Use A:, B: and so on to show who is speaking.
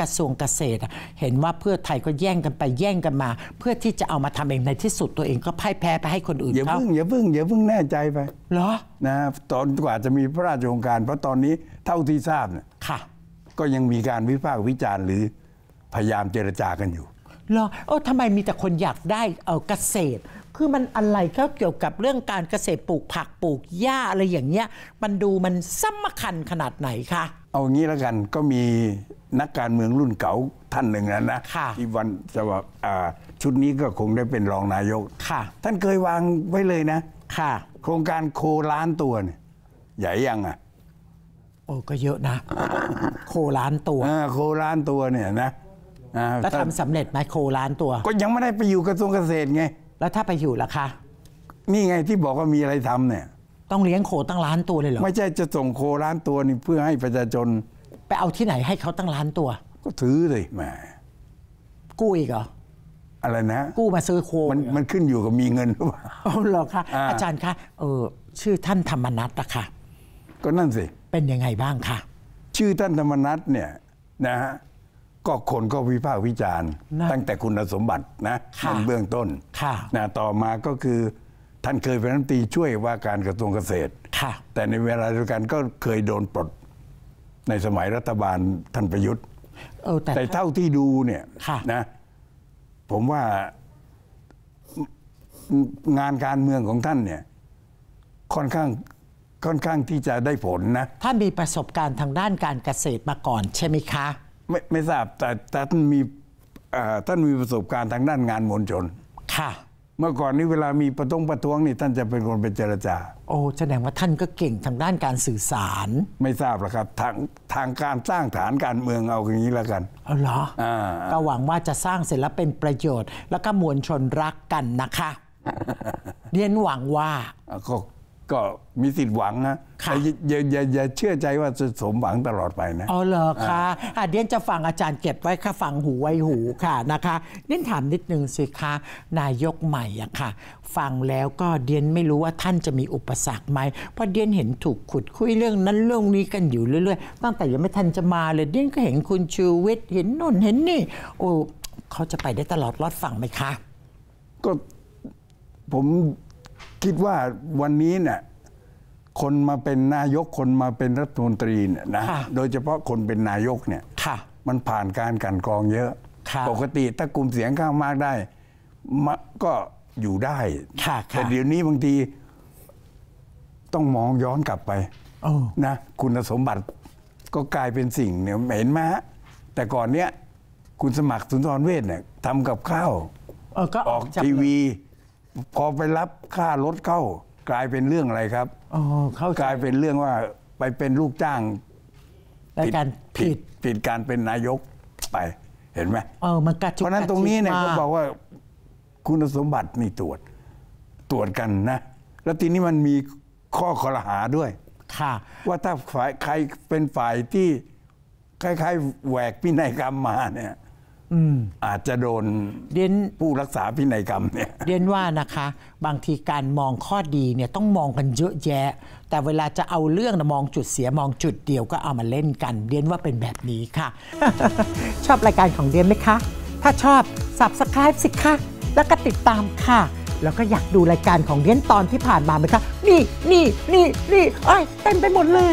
A: กระทรวงเกษตรเห็นว่าเพื่อไทยก็แย่งกันไปแย่งกันมา เพื่อที่จะเอามาทำเองในที
B: ่สุดตัวเองก็พ่ายแพ้ไปให้คนอื่นอย่าพึ่งอย่าพึ่งอย่าพึ่งแน่ใจไป เหรอนะตอนกว่าจะมีพระราชโองการ เพราะตอนนี้เท่าที่ทราบเนี่ยก็ยังมีการวิพากษ์วิจารณ์ หรือพยายามเจรจากันอยู่
A: เหรอโอ้ทำไมมีแต่คนอยากได้เออเกษตร คือมันอะไรก็เกี่ยวกับเรื่องการเกษตรปลูกผักปลูกหญ้าอะไรอย่างเงี้ย มันดูมันซ้ำคัญขนาดไหนคะ
B: เอางี้แล้วกันก็มีนักการเมืองรุ่นเก่าท่านหนึ่งนะนะที่วันสวับชุดนี้ก็คงได้เป็นรองนายกท่านเคยวางไว้เลยนะ ค่ะ โครงการโคล้านตัวเนี่ยใหญ่ยังอ่ะ
A: โอ้ก็เยอะนะ
B: โคล้านตัวโคล้าน
A: ตัวเนี่ยนะแล้วทำสำเร็จไหมโคล้านตัว ก็ยังไม่ได้ไปอยู่กระทรวงเกษตรไงแล้วถ้าไปอยู่ล่ะคะนี่ไงที่บอกว่ามีอะไรทำเนี่ยต้องเลี้ยงโคตั้งล้านตัวเลยเหรอไม่
B: ใช่จะส่งโคล้านตัวนี่ เพื่อให้ประชาชนไปเอาที่ไหนให้เขาตั้งล้านตัว ก็ถือเลยแหมกู้อีกเหรออะไรนะกู้มาซื้อโค มันมันขึ้นอยู่กับมีเงินหรือเปล่าอ๋อหรอคะอาจารย์คะเออชื่อท่านธรรมนัตอะค่ะก็นั่นสิเป็นยังไงบ้างคะชื่อท่านธรรมนัตเนี่ยนะฮะก็คนก็วิพากษ์วิจารณ์ ตั้งแต่คุณสมบัตินะในเบื้องต้นนะต่อมาก็คือท่านเคยเป็นรัฐมนตรีช่วยว่าการกระทรวงเกษตร แต่ในเวลาเดียวกันก็เคยโดนปลดในสมัยรัฐบาลท่านประยุทธ์ แต่เท่าที่ดูเนี่ยนะผมว่างานการเมืองของท่านเนี่ยค่อนข้างค่อนข้างที่จะได้ผลนะท่านมีประสบการณ์ทางด้านการเกษตรมาก่อน ใช่ไหมคะ ไม่ไม่ทราบแต่ท่านมีท่านมีประสบการณ์ทางด้านงานมวลชนค่ะเมื่อก่อนนี้เวลามีประท้วงประท้วงนี่ท่านจะเป็นคนไปเจรจา โอ้แสดงว่าท่านก็เก่งทางด้านการสื่อสาร ไม่ทราบหรอกครับทางทางการสร้างฐานการเมืองเอาอย่างนี้แล้วกัน
A: เออเหรออก็หวังว่าจะสร้างเสร็จแล้วเป็นประโยชน์ แล้วก็มวลชนรักกันนะ
B: คะเรียนหวังว่าก็ก็มีสิทธิ์หวังนะอย่าอย่าอย่าเชื่อใจว่าจะสมหวังตลอดไปนะอ๋อเหรอคะ
A: เดียนจะฟังอาจารย์เก็บไว้ค่ะฟังหูไว้หูค่ะนะคะเดียนถามนิดนึงสิคะนายกใหม่อะค่ะ ฟังแล้วก็เดียนไม่รู้ว่าท่านจะมีอุปสรรคไหมเพราะเดียนเห็นถูกขุดคุยเรื่องนั้นเรื่องนี้กันอยู่เรื่อยๆตั้งแต่ยังไม่ทันจะมาเลย เดียนก็เห็นคุณชูวิทย์เห็นนนเห็นนี่โอ้เขาจะไปได้ตลอดรอดฝั่งไหมคะ
B: ก็ผมคิดว่าวันนี้เนี่ย คนมาเป็นนายกคนมาเป็นรัฐมนตรีเนี่ยนะโดยเฉพาะคนเป็นนายกเนี่ยมันผ่านการกันกรองเยอะ ปกติถ้ากลุ่มเสียงข้างมากได้ ก็อยู่ได้ แต่เดี๋ยวนี้บางทีต้องมองย้อนกลับไปนะคุณสมบัติก็กลายเป็นสิ่งเนี่ยเห็นไหมาแต่ก่อนเนี้ยคุณสมัครสุนทรเวชเนี่ยทำกับข้าวออกทีวีพอไปรับค่ารถเข้ากลายเป็นเรื่องอะไรครับเข้ากลายเป็นเรื่องว่าไปเป็นลูกจ้างผิดการผิดผิดการเป็นนายกไปเห็นไหมเออมันกัดเพราะนั้นตรงนี้เนี่ยเขาบอกว่า คุณสมบัตินี่ตรวจตรวจกันนะ แล้วทีนี้มันมีข้อขรหาด้วยค่ะว่าถ้าฝ่ายใครเป็นฝ่ายที่คล้าย ๆ แหวกพินัยกรรมมาเนี่ยอาจจะโดน เดนผู้รักษาพินัยกรรมเนี่ยเดน
A: ว่านะคะ บางทีการมองข้อดีเนี่ยต้องมองกันเยอะแยะ แต่เวลาจะเอาเรื่องนะมองจุดเสียมองจุดเดียวก็เอามาเล่นกัน เดนว่าเป็นแบบนี้ค่ะ ชอบรายการของเดนไหมคะถ้าชอบสับสก r า b สิคะแล้วก็ติดตามค่ะแล้วก็อยากดูรายการของเดนตอนที่ผ่านมาไหมคะนี่นี่นี่นี่ไอ้เต็มไปหมดเลย